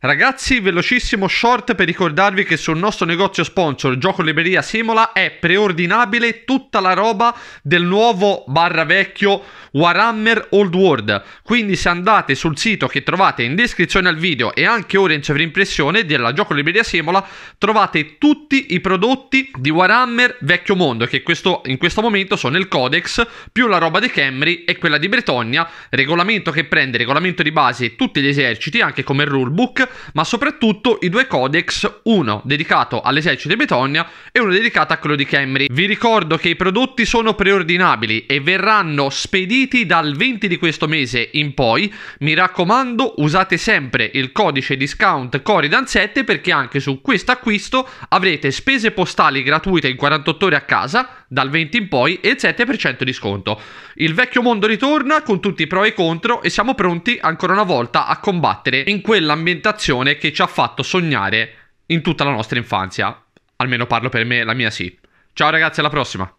Ragazzi, velocissimo short per ricordarvi che sul nostro negozio sponsor Gioco Libreria Simola è preordinabile tutta la roba del nuovo barra vecchio Warhammer Old World. Quindi se andate sul sito che trovate in descrizione al video e anche ora in sovrimpressione della Gioco Libreria Simola trovate tutti i prodotti di Warhammer Vecchio Mondo che questo, in questo momento sono il Codex più la roba di Camry e quella di Bretogna, regolamento che prende regolamento di base tutti gli eserciti anche come rulebook ma soprattutto i due codex, uno dedicato all'esercito di Betonia e uno dedicato a quello di Camry. Vi ricordo che i prodotti sono preordinabili e verranno spediti dal 20 di questo mese in poi. Mi raccomando, usate sempre il codice discount Coridan7 perché anche su questo acquisto avrete spese postali gratuite in 48 ore a casa dal 20 in poi e il 7% di sconto. Il vecchio mondo ritorna con tutti i pro e i contro e siamo pronti ancora una volta a combattere in quell'ambientazione sensazione che ci ha fatto sognare in tutta la nostra infanzia. Almeno parlo per me, la mia sì. Ciao ragazzi, alla prossima!